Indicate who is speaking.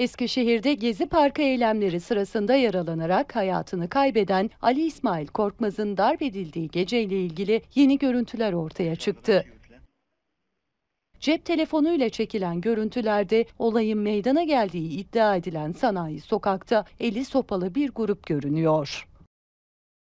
Speaker 1: Eskişehir'de Gezi Parkı eylemleri sırasında yaralanarak hayatını kaybeden Ali İsmail Korkmaz'ın darp edildiği geceyle ilgili yeni görüntüler ortaya çıktı. Cep telefonuyla çekilen görüntülerde olayın meydana geldiği iddia edilen sanayi sokakta eli
Speaker 2: sopalı bir grup
Speaker 1: görünüyor.